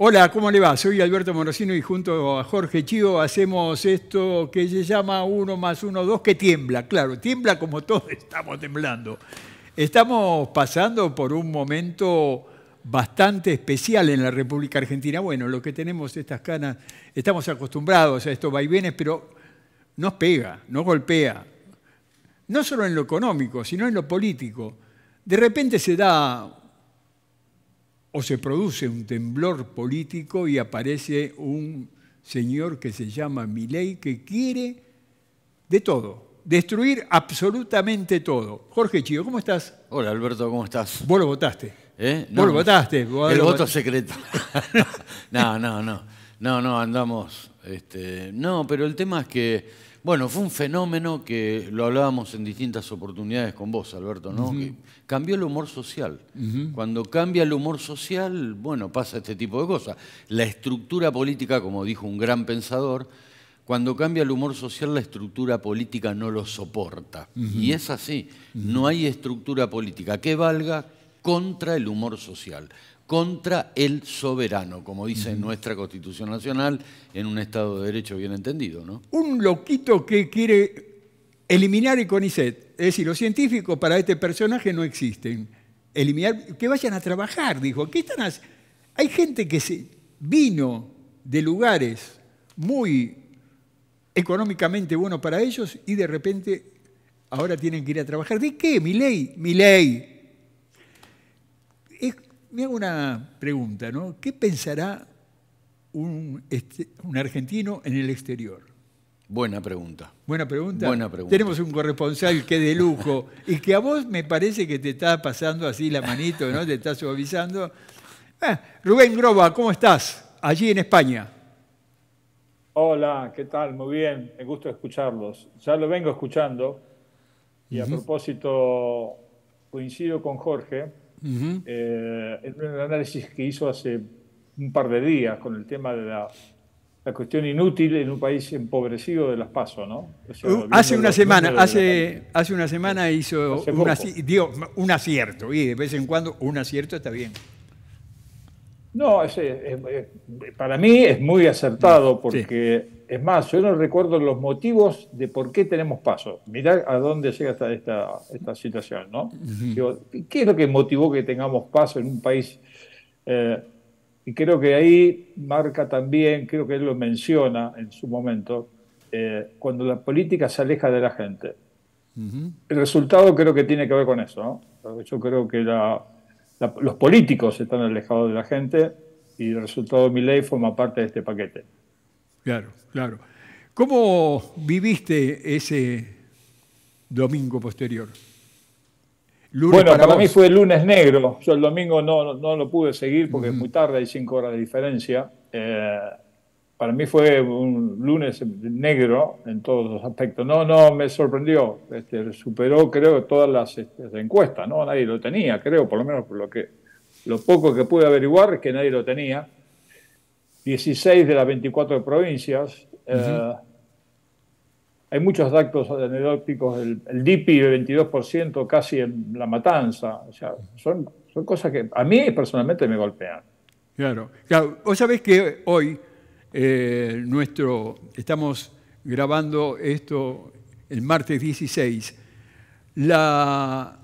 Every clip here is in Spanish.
Hola, ¿cómo le va? Soy Alberto Morosino y junto a Jorge Chío hacemos esto que se llama uno más uno, dos, que tiembla, claro, tiembla como todos estamos temblando. Estamos pasando por un momento bastante especial en la República Argentina. Bueno, lo que tenemos estas canas, estamos acostumbrados a estos vaivenes, pero nos pega, nos golpea. No solo en lo económico, sino en lo político. De repente se da o se produce un temblor político y aparece un señor que se llama Milei que quiere de todo, destruir absolutamente todo. Jorge Chío, ¿cómo estás? Hola Alberto, ¿cómo estás? Vos lo votaste. ¿Eh? vos lo votaste. el voto secreto. no, no, no. No, no, andamos. Este, no, pero el tema es que bueno, fue un fenómeno que lo hablábamos en distintas oportunidades con vos, Alberto, ¿no? cambió el humor social. Cuando cambia el humor social, bueno, pasa este tipo de cosas. La estructura política, como dijo un gran pensador, cuando cambia el humor social, la estructura política no lo soporta. Y es así. No hay estructura política que valga contra el humor social contra el soberano, como dice nuestra Constitución Nacional, en un Estado de Derecho bien entendido. ¿no? Un loquito que quiere eliminar el CONICET. Es decir, los científicos para este personaje no existen. Eliminar, que vayan a trabajar, dijo. ¿Qué están Hay gente que se vino de lugares muy económicamente buenos para ellos y de repente ahora tienen que ir a trabajar. ¿De qué? Mi ley, mi ley me hago una pregunta, ¿no? ¿Qué pensará este, un, argentino en el exterior? Buena pregunta. Buena pregunta. Buena pregunta. Tenemos un corresponsal que de lujo y que a vos me parece que te está pasando así la manito, ¿no? Te está suavizando. Ah, Rubén Groba, ¿cómo estás? Allí en España. Hola, ¿qué tal? Muy bien, me gusta escucharlos. Ya lo vengo escuchando y a propósito coincido con Jorge el eh, un análisis que hizo hace un par de días con el tema de la, la cuestión inútil en un país empobrecido de las PASO, ¿no? Uh, hace una semana, hace, hace una semana hizo dio, un acierto, y de vez en cuando un acierto está bien. No, para mí es muy acertado porque, es más, yo no recuerdo los motivos de por qué tenemos paso. Mirá a dónde llega esta, esta, situación, ¿no? ¿Qué es lo que motivó que tengamos paso en un país? Eh, y creo que ahí marca también, creo que él lo menciona en su momento, eh, cuando la política se aleja de la gente. El resultado creo que tiene que ver con eso, Yo creo que la los políticos están alejados de la gente y el resultado de mi ley forma parte de este paquete. Claro, claro. ¿Cómo viviste ese domingo posterior? bueno, para, mí fue el lunes negro. Yo el domingo no, no, lo pude seguir porque es muy tarde, hay cinco horas de diferencia. Eh, para mí fue un lunes negro en todos los aspectos. No, no, me sorprendió. Este, superó, creo, todas las este, encuestas, ¿no? Nadie lo tenía, creo, por lo menos por lo que lo poco que pude averiguar es que nadie lo tenía. 16 de las 24 provincias. Eh, hay muchos datos anecdóticos. El, DIPI de 22%, casi en la matanza. O sea, son, cosas que a mí personalmente me golpean. Claro, O Vos que hoy eh, nuestro, estamos grabando esto el martes 16, la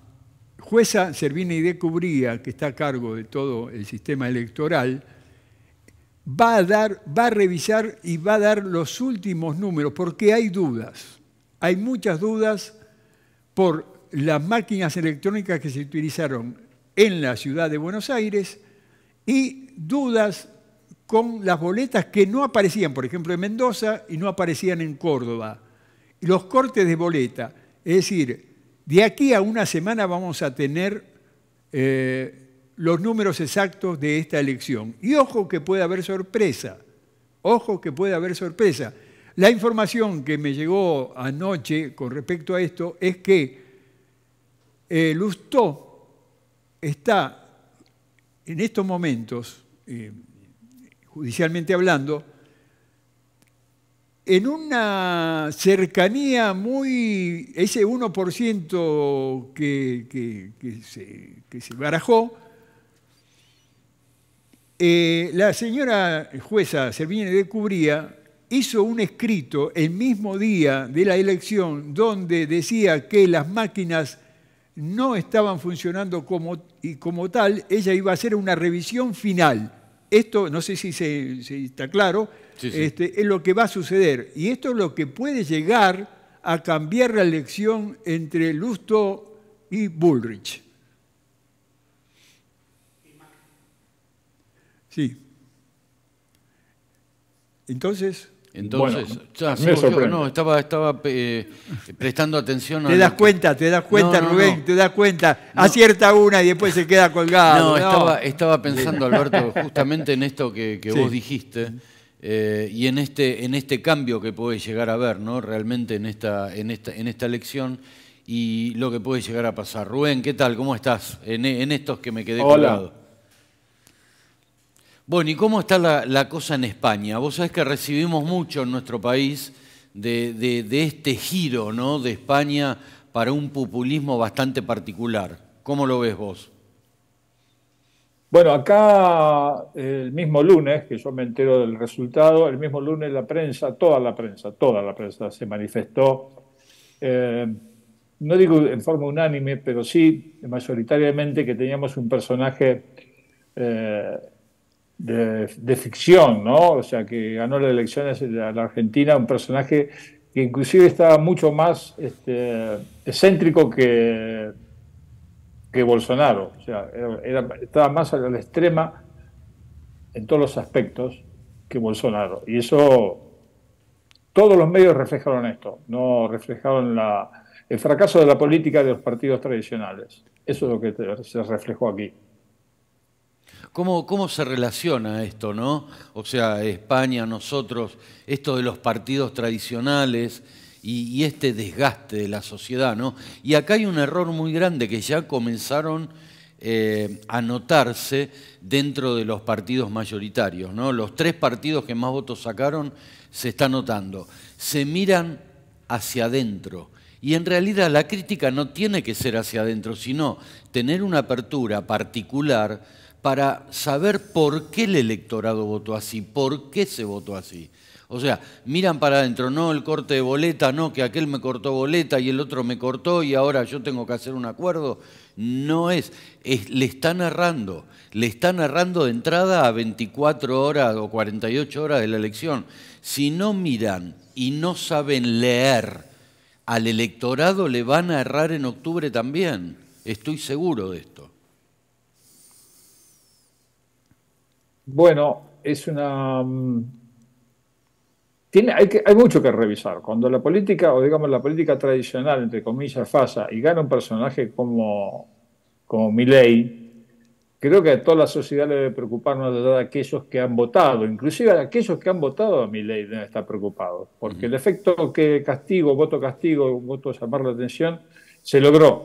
jueza Servina de Cubría, que está a cargo de todo el sistema electoral, va a, dar, va a revisar y va a dar los últimos números, porque hay dudas, hay muchas dudas por las máquinas electrónicas que se utilizaron en la ciudad de Buenos Aires y dudas con las boletas que no aparecían, por ejemplo, en Mendoza y no aparecían en Córdoba. los cortes de boleta, es decir, de aquí a una semana vamos a tener eh, los números exactos de esta elección. Y ojo que puede haber sorpresa, ojo que puede haber sorpresa. La información que me llegó anoche con respecto a esto es que eh, Lustó está en estos momentos, eh, judicialmente hablando, en una cercanía muy, ese 1% que, que, se, barajó, eh, la señora jueza Servini de Cubría hizo un escrito el mismo día de la elección donde decía que las máquinas no estaban funcionando como, y como tal, ella iba a hacer una revisión final esto, no sé si, se, está claro, este, es lo que va a suceder. Y esto es lo que puede llegar a cambiar la elección entre Lusto y Bullrich. Sí. Entonces, entonces, no, estaba, estaba eh, prestando atención a. Te das cuenta, te das cuenta, Rubén, te das cuenta. Acierta una y después se queda colgado. No, Estaba, pensando, Alberto, justamente en esto que, vos dijiste. Eh, y en este, en este cambio que puede llegar a ver ¿no? Realmente en esta, en esta, en esta elección y lo que puede llegar a pasar. Rubén, ¿qué tal? ¿Cómo estás? En, estos que me quedé colgado. Bueno, ¿y cómo está la, cosa en España? Vos sabés que recibimos mucho en nuestro país de, este giro ¿no? de España para un populismo bastante particular. ¿Cómo lo ves vos? Bueno, acá el mismo lunes, que yo me entero del resultado, el mismo lunes la prensa, toda la prensa, toda la prensa se manifestó, eh, no digo en forma unánime, pero sí mayoritariamente que teníamos un personaje eh, de, ficción, ¿no? O sea, que ganó las elecciones a la, Argentina, un personaje que inclusive estaba mucho más este, excéntrico que, que Bolsonaro. O sea, estaba más a la extrema en todos los aspectos que Bolsonaro. Y eso, todos los medios reflejaron esto, no reflejaron el fracaso de la política de los partidos tradicionales. Eso es lo que se reflejó aquí. ¿Cómo, se relaciona esto, no? O sea, España, nosotros, esto de los partidos tradicionales y, este desgaste de la sociedad, ¿no? Y acá hay un error muy grande que ya comenzaron eh, a notarse dentro de los partidos mayoritarios, ¿no? Los tres partidos que más votos sacaron se está notando. Se miran hacia adentro. Y en realidad la crítica no tiene que ser hacia adentro, sino tener una apertura particular para saber por qué el electorado votó así, por qué se votó así. O sea, miran para adentro, no el corte de boleta, no que aquel me cortó boleta y el otro me cortó y ahora yo tengo que hacer un acuerdo. No es, le están errando, le están errando de entrada a 24 horas o 48 horas de la elección. Si no miran y no saben leer, al electorado le van a errar en octubre también, estoy seguro de esto. Bueno, es una... Mm, tiene, hay, mucho que revisar. Cuando la política, o digamos la política tradicional, entre comillas, falla y gana un personaje como, como Milley, creo que a toda la sociedad le debe preocupar de allá de aquellos que han votado, inclusive a aquellos que han votado a mi deben estar preocupados, porque el efecto que castigo, voto castigo, voto llamar la atención, se logró.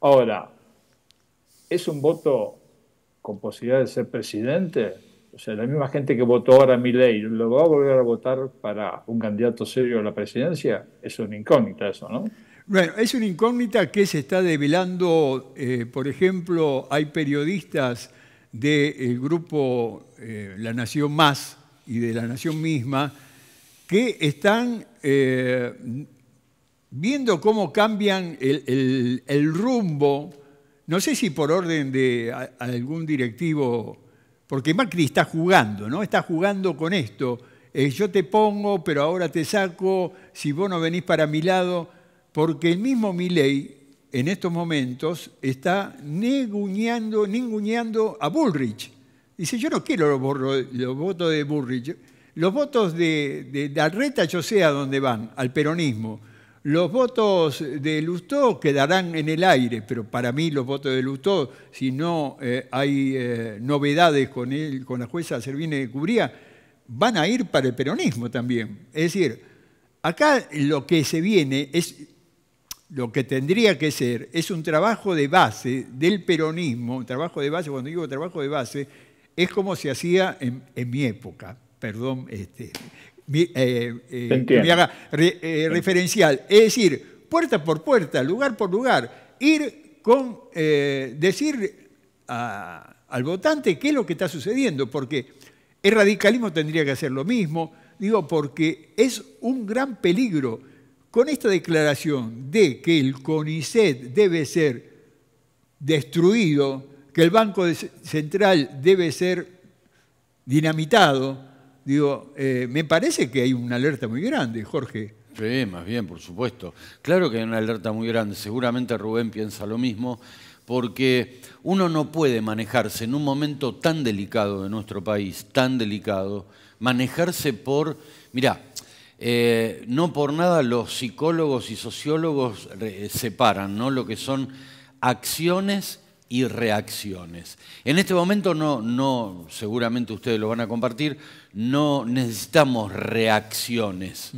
Ahora, es un voto con posibilidad de ser presidente, o sea, la misma gente que votó ahora a mi ley, ¿lo va a volver a votar para un candidato serio a la presidencia? Es una incógnita eso, ¿no? Bueno, es una incógnita que se está develando, eh, por ejemplo, hay periodistas del grupo eh, La Nación Más y de La Nación misma que están eh, viendo cómo cambian el rumbo no sé si por orden de algún directivo, porque Macri está jugando, ¿no? Está jugando con esto. Eh, yo te pongo, pero ahora te saco, si vos no venís para mi lado, porque el mismo Milley en estos momentos está neguñando, a Bullrich. Dice, yo no quiero los, votos de Bullrich. Los votos de, de, de Arreta yo sé a dónde van, al peronismo los votos de Lustó quedarán en el aire, pero para mí los votos de Lustó, si no eh, hay eh, novedades con, él, con la jueza Servine de Cubría, van a ir para el peronismo también. Es decir, acá lo que se viene es lo que tendría que ser, es un trabajo de base del peronismo, un trabajo de base, cuando digo trabajo de base, es como se hacía en, en mi época, perdón este, eh, eh, me haga eh, referencial. Es decir, puerta por puerta, lugar por lugar, ir con decir al votante qué es lo que está sucediendo, porque el radicalismo tendría que hacer lo mismo, digo, porque es un gran peligro con esta declaración de que el CONICET debe ser destruido, que el Banco Central debe ser dinamitado, Digo, eh, me parece que hay una alerta muy grande, Jorge. Sí, más bien, por supuesto. Claro que hay una alerta muy grande. Seguramente Rubén piensa lo mismo, porque uno no puede manejarse en un momento tan delicado de nuestro país, tan delicado, manejarse por... Mirá, eh, no por nada los psicólogos y sociólogos eh, separan ¿no? lo que son acciones y reacciones. En este momento no, no, seguramente ustedes lo van a compartir, no necesitamos reacciones,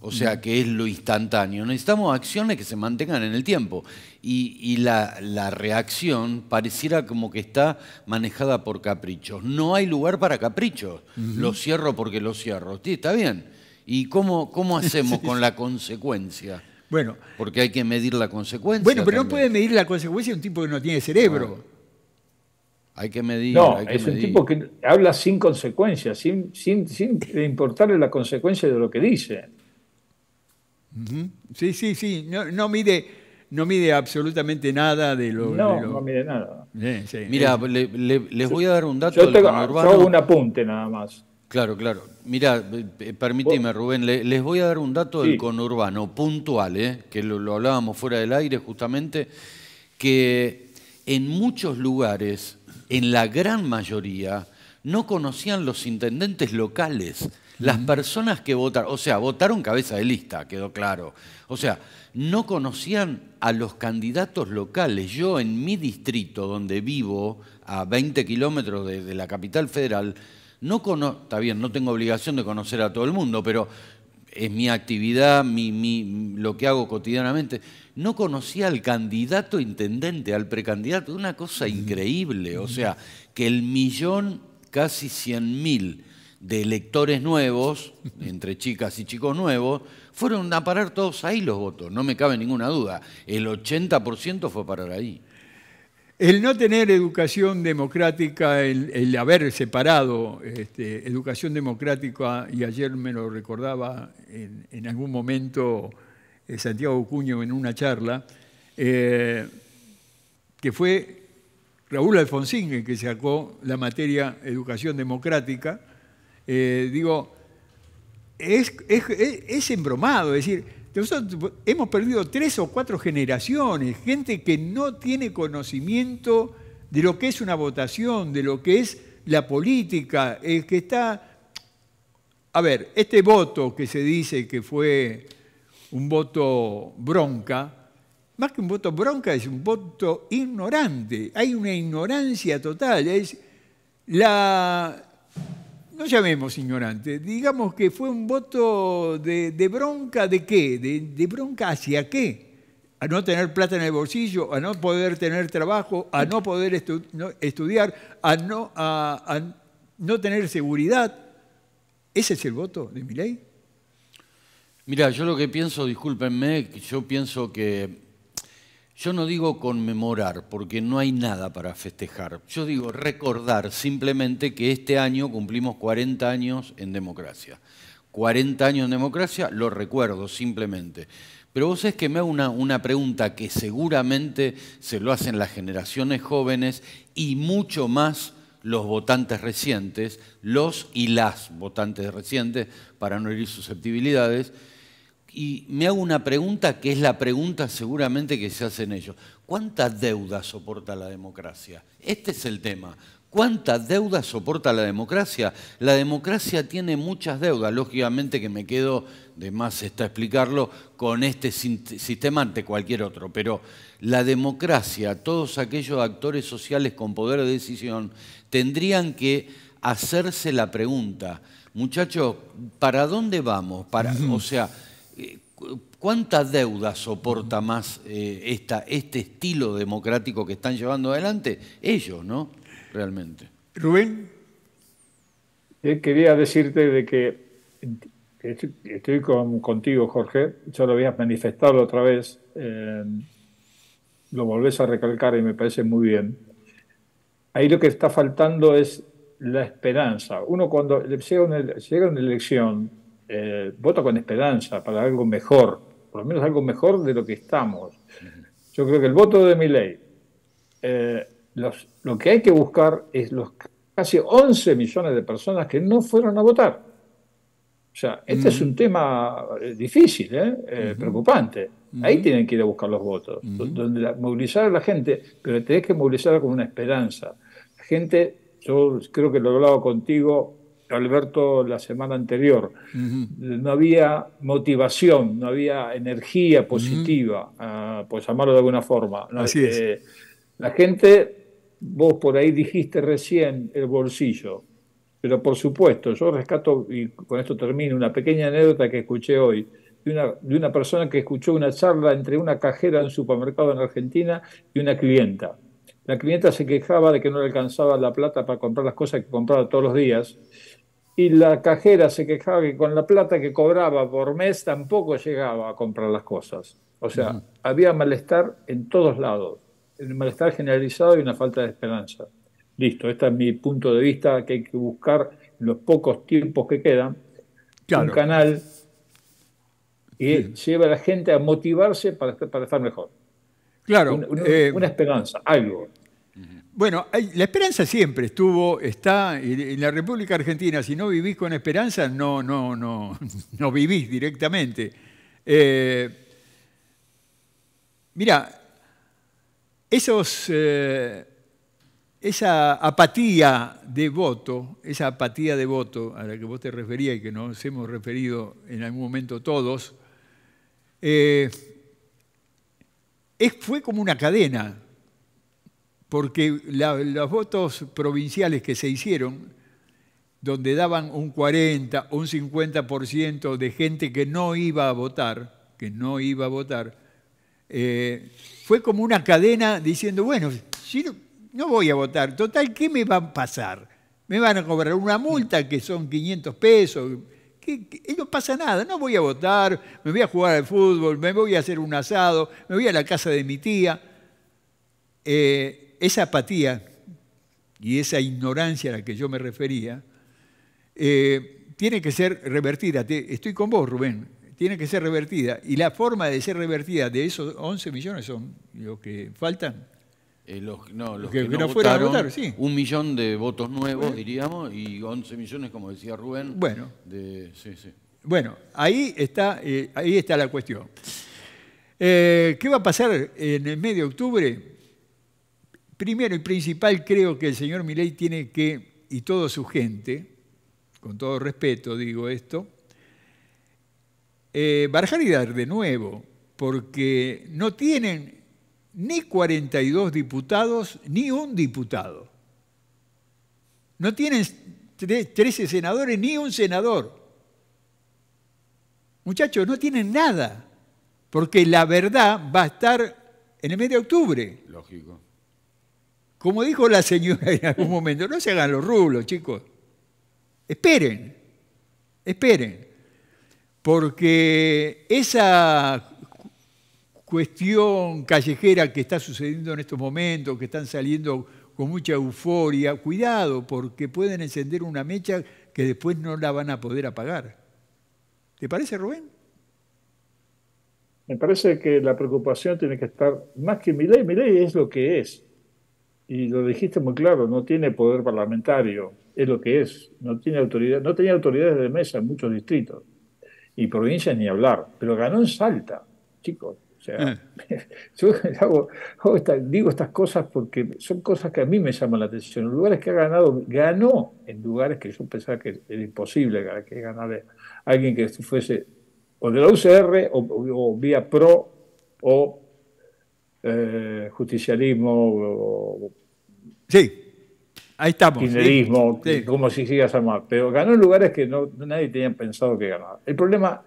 o sea que es lo instantáneo, necesitamos acciones que se mantengan en el tiempo y, la, reacción pareciera como que está manejada por caprichos. No hay lugar para caprichos, lo cierro porque lo cierro, está bien. ¿Y cómo, cómo hacemos con la consecuencia? Bueno. Porque hay que medir la consecuencia. Bueno, pero no puede medir la consecuencia un tipo que no tiene cerebro. Ah. Hay que medir. No, es un tipo que habla sin consecuencias, sin, sin, sin, importarle la consecuencia de lo que dice. Sí, sí, sí. No, mide, no mide absolutamente nada de lo. No, no mide nada. Mira, le, les voy a dar un dato. Yo, un apunte nada más. Claro, claro. Mira, eh, eh, permíteme, Rubén, les voy a dar un dato del conurbano puntual, eh, que lo, hablábamos fuera del aire justamente, que en muchos lugares, en la gran mayoría, no conocían los intendentes locales, las personas que votaron, o sea, votaron cabeza de lista, quedó claro. O sea, no conocían a los candidatos locales. Yo en mi distrito, donde vivo, a 20 kilómetros de, de la capital federal, no está bien, no tengo obligación de conocer a todo el mundo, pero es mi actividad, mi, lo que hago cotidianamente. No conocía al candidato intendente, al precandidato, una cosa increíble, o sea, que el millón, casi cien mil de electores nuevos, entre chicas y chicos nuevos, fueron a parar todos ahí los votos, no me cabe ninguna duda. El 80% fue a parar ahí. El no tener educación democrática, el, haber separado este, educación democrática, y ayer me lo recordaba en, algún momento eh, Santiago Cuño en una charla, eh, que fue Raúl Alfonsín el que sacó la materia educación democrática, eh, digo, es, es embromado, es decir, nosotros hemos perdido tres o cuatro generaciones, gente que no tiene conocimiento de lo que es una votación, de lo que es la política, el que está... A ver, este voto que se dice que fue un voto bronca, más que un voto bronca, es un voto ignorante. Hay una ignorancia total. Es la, no llamemos ignorante, digamos que fue un voto de, bronca de qué, de, bronca hacia qué, a no tener plata en el bolsillo, a no poder tener trabajo, a no poder estudiar, a no, a no tener seguridad. ¿Ese es el voto de mi ley? Mira, yo lo que pienso, discúlpenme, yo pienso que yo no digo conmemorar, porque no hay nada para festejar. Yo digo recordar simplemente que este año cumplimos 40 años en democracia. 40 años en democracia, lo recuerdo simplemente. Pero vos es que me hago una, una pregunta que seguramente se lo hacen las generaciones jóvenes y mucho más los votantes recientes, los y las votantes recientes, para no herir susceptibilidades y me hago una pregunta que es la pregunta seguramente que se hacen ellos. cuántas deudas soporta la democracia? Este es el tema. cuántas deudas soporta la democracia? La democracia tiene muchas deudas. Lógicamente que me quedo, de más está explicarlo, con este sistema ante cualquier otro. Pero la democracia, todos aquellos actores sociales con poder de decisión, tendrían que hacerse la pregunta, muchachos, ¿para dónde vamos? Para, o sea, ¿cuántas deudas soporta más eh, esta, este estilo democrático que están llevando adelante? Ellos, ¿no? Realmente. Rubén. Eh, quería decirte de que estoy contigo, Jorge. Ya lo habías manifestado otra vez. Eh, lo volvés a recalcar y me parece muy bien. Ahí lo que está faltando es la esperanza. Uno cuando llega una, llega una elección eh, vota con esperanza para algo mejor, por lo menos algo mejor de lo que estamos. Yo creo que el voto de mi ley, eh, lo que hay que buscar es los casi 11 millones de personas que no fueron a votar. O sea, este es mm. un tema eh, difícil, preocupante. Ahí mm. tienen que ir a buscar los votos, donde movilizar a la gente, pero tenés que movilizarla con una esperanza. La gente, yo creo que lo he hablado contigo Alberto la semana anterior. No había motivación, no había energía positiva, ah, por llamarlo de alguna forma. Así es. Eh, la gente, vos por ahí dijiste recién el bolsillo, pero por supuesto, yo rescato, y con esto termino, una pequeña anécdota que escuché hoy. De una, de una persona que escuchó una charla entre una cajera en un supermercado en Argentina y una clienta. La clienta se quejaba de que no le alcanzaba la plata para comprar las cosas que compraba todos los días y la cajera se quejaba que con la plata que cobraba por mes tampoco llegaba a comprar las cosas. O sea, había malestar en todos lados, el malestar generalizado y una falta de esperanza. Listo, este es mi punto de vista que hay que buscar en los pocos tiempos que quedan. Un canal que lleve lleva a la gente a motivarse para, para estar mejor. Claro. Eh, una esperanza, algo. Bueno, la esperanza siempre estuvo, está en la República Argentina. Si no vivís con esperanza, no, no, no, no vivís directamente. Eh, mira, eh, esa apatía de voto, esa apatía de voto a la que vos te referías y que nos hemos referido en algún momento todos, eh, fue como una cadena porque los votos provinciales que se hicieron, donde daban un 40, un 50% de gente que no iba a votar, que no iba a votar, eh, fue como una cadena diciendo, bueno, si no, voy a votar, total, ¿qué me va a pasar? Me van a cobrar una multa que son 500 pesos, que, no pasa nada, no voy a votar, me voy a jugar al fútbol, me voy a hacer un asado, me voy a la casa de mi tía. Eh, esa apatía y esa ignorancia a la que yo me refería, eh, tiene que ser revertida. Estoy con vos, Rubén. Tiene que ser revertida. Y la forma de ser revertida de esos 11 millones son los que faltan. Eh, los, no, los que, no, fueron a votar, Un millón de votos nuevos, diríamos, y 11 millones, como decía Rubén. Bueno. De, Bueno, ahí está, eh, ahí está la cuestión. ¿Qué va a pasar en el medio de octubre? Primero y principal, creo que el señor Milei tiene que, y toda su gente, con todo respeto digo esto, eh, barajar y dar de nuevo, porque no tienen ni 42 diputados ni un diputado. No tienen 13 senadores ni un senador. Muchachos, no tienen nada, porque la verdad va a estar en el mes de octubre. Lógico. Como dijo la señora en algún momento, no se hagan los rublos, chicos. Esperen, esperen. Porque esa cuestión callejera que está sucediendo en estos momentos, que están saliendo con mucha euforia, cuidado, porque pueden encender una mecha que después no la van a poder apagar. ¿Te parece, Rubén? Me parece que la preocupación tiene que estar más que mi ley. Mi ley es lo que es y lo dijiste muy claro, no tiene poder parlamentario, es lo que es, no tiene autoridad, no tenía autoridades de mesa en muchos distritos y provincias ni hablar, pero ganó en Salta, chicos. O sea, eh. yo digo estas cosas porque son cosas que a mí me llaman la atención. En lugares que ha ganado, ganó en lugares que yo pensaba que era imposible que ganara alguien que fuese o de la UCR o vía PRO o eh, justicialismo sí. Ahí estamos. como si sigas a más. Pero ganó en lugares que nadie tenía pensado que ganaba... El problema,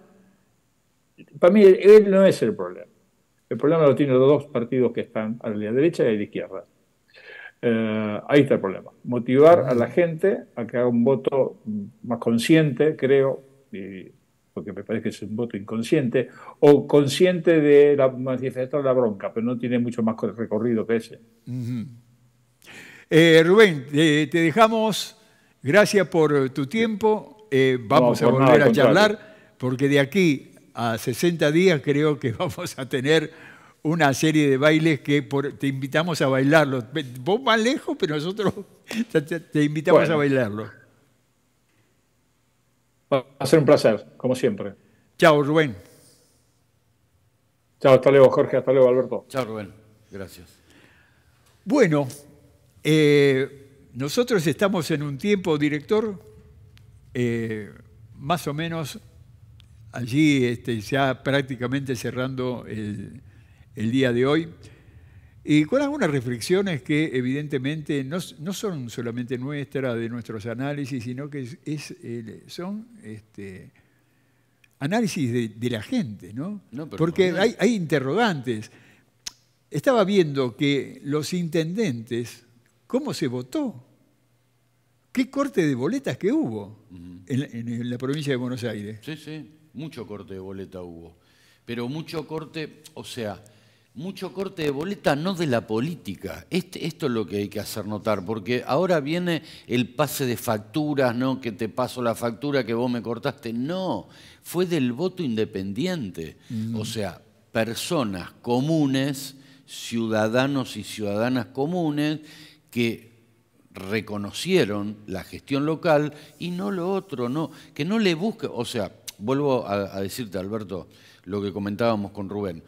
para mí, él no es el problema. El problema lo tienen los dos partidos que están a la derecha y a la izquierda. Eh, ahí está el problema. Motivar a la gente a que haga un voto más consciente, creo, y que me parece que es un voto inconsciente, o consciente de la de la bronca, pero no tiene mucho más recorrido que ese. Eh, Rubén, eh, te dejamos, gracias por tu tiempo, eh, vamos a volver a charlar, porque de aquí a 60 días creo que vamos a tener una serie de bailes que te invitamos a bailarlos. Vos más lejos, pero nosotros te, invitamos a bailarlos. Va a ser un placer, como siempre. Chao, Rubén. Chao, hasta luego, Jorge. Hasta luego, Alberto. Chao, Rubén. Gracias. Bueno, eh, nosotros estamos en un tiempo, director, eh, más o menos allí este, ya prácticamente cerrando el día de hoy. Y con algunas reflexiones que evidentemente no, son solamente nuestras, de nuestros análisis, sino que es, eh, son este, análisis de, la gente, ¿no? Porque hay, interrogantes. Estaba viendo que los intendentes, ¿cómo se votó? ¿Qué corte de boletas que hubo en, la, en, la, provincia de Buenos Aires? Sí, sí, mucho corte de boleta hubo. Pero mucho corte, o sea, mucho corte de boleta, no de la política. Este, esto es lo que hay que hacer notar, porque ahora viene el pase de facturas, no que te paso la factura que vos me cortaste. No, fue del voto independiente. O sea, personas comunes, ciudadanos y ciudadanas comunes, que reconocieron la gestión local y no lo otro, no, que no le busque. o sea, vuelvo a decirte, Alberto, lo que comentábamos con Rubén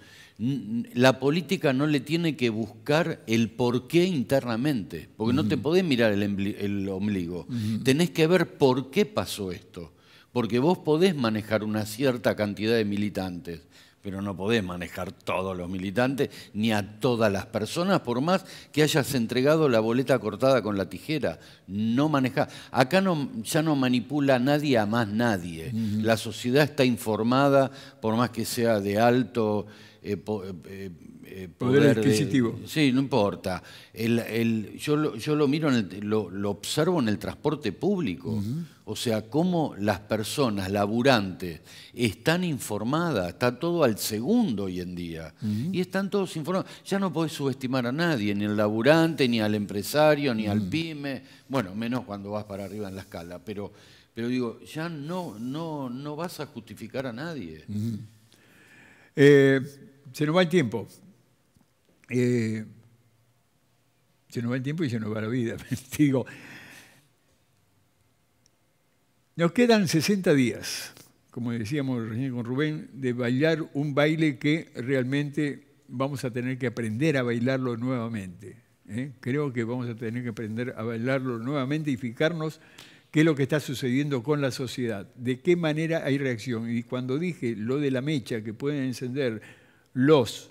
la política no le tiene que buscar el por qué internamente, porque no te podés mirar el, ombligo. Tenés que ver por qué pasó esto. Porque vos podés manejar una cierta cantidad de militantes, pero no podés manejar todos los militantes ni a todas las personas, por más que hayas entregado la boleta cortada con la tijera. No maneja. Acá no, ya no manipula a nadie a más nadie. La sociedad está informada, por más que sea de alto eh, eh, eh, poder, adquisitivo. sí, no importa. El, yo, lo, yo, lo, miro, en lo, observo en el transporte público. O sea, cómo las personas laburantes están informadas, está todo al segundo hoy en día. Y están todos informados. Ya no podés subestimar a nadie, ni al laburante, ni al empresario, ni al mm. pyme. Bueno, menos cuando vas para arriba en la escala. Pero, pero digo, ya no, no, no vas a justificar a nadie. Eh, se nos va el tiempo. Eh, se nos va el tiempo y se nos va la vida. Digo, nos quedan 60 días, como decíamos recién con Rubén, de bailar un baile que realmente vamos a tener que aprender a bailarlo nuevamente. ¿eh? Creo que vamos a tener que aprender a bailarlo nuevamente y fijarnos qué es lo que está sucediendo con la sociedad, de qué manera hay reacción. Y cuando dije lo de la mecha que pueden encender los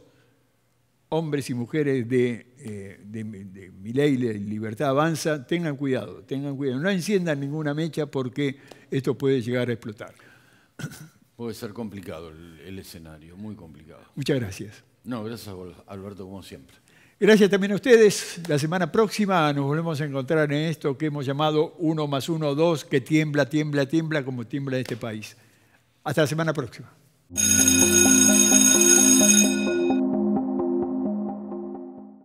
hombres y mujeres de, eh, mi ley, de Libertad Avanza, tengan cuidado, tengan cuidado. No enciendan ninguna mecha porque esto puede llegar a explotar. Puede ser complicado el, escenario, muy complicado. Muchas gracias. No, gracias Alberto, como siempre. Gracias también a ustedes. La semana próxima nos volvemos a encontrar en esto que hemos llamado uno más uno, dos, que tiembla, tiembla, tiembla como tiembla este país. Hasta la semana próxima.